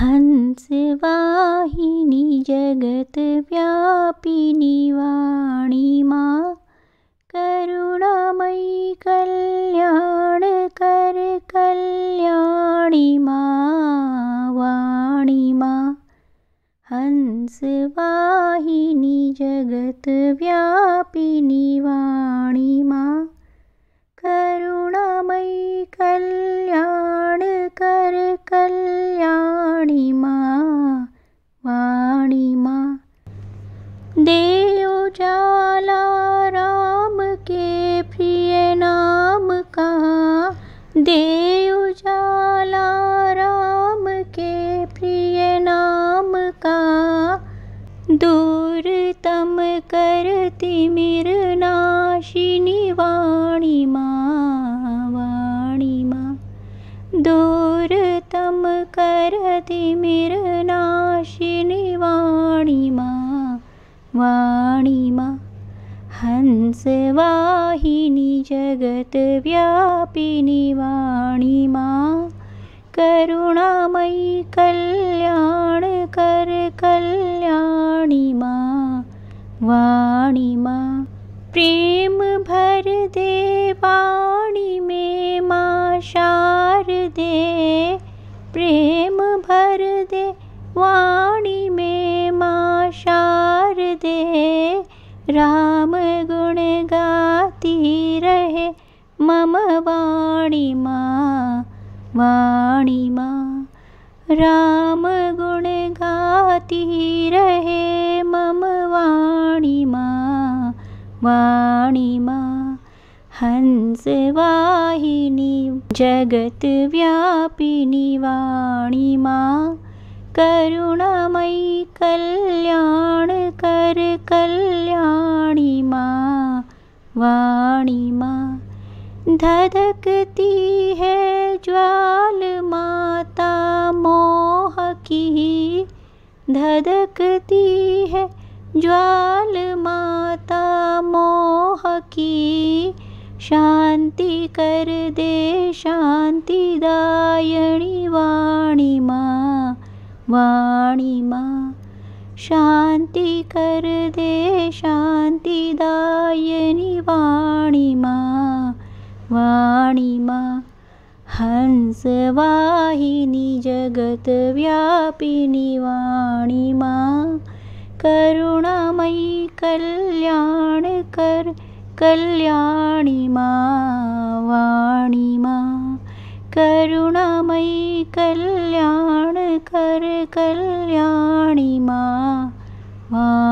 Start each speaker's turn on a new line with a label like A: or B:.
A: हंस वाहिनी मा करुणामयि कल्याणकर्कल्याणिमा वाणीमा हंस वाहिनी जगतव्यापि वा उजाला राम के प्रिय नाम का दे उजाला राम के प्रिय नाम का दूर तम करती मिर नाशिनी वाणी माँ वाणी माँ दूर तम करती नाशिनी वाणी माँ वाणीमा मा हंसवाहिनी जगत्व्यापिनी वाणि मा करुणामयि कल्याणकर कल्याणिमा वाणीमा प्रेम वाणी मे मा शारदे प्रेम भर राम गुण गाती रहे मम वाणी वाणी माँ राम गुण गाती रहे मम वाणी वाणी माँ हंस वाहिनी जगत व्यापिनी वाणी कल्याण कर कल्याण वाणी माँ धधकती है ज्वाल माता मोह की धधकती है ज्वाल माता मोह की शांति कर दे शांतिदायणी वाणी माँ वाणी माँ कर दे शान्तिदायनी वाणि मा वाणि मा हंसवाहिनी जगतव्यापिनीवाणीमा करुणामयी कल्याणकर वाणि मा करुणामयि कल्याणकर कल्याणि मा One. Uh,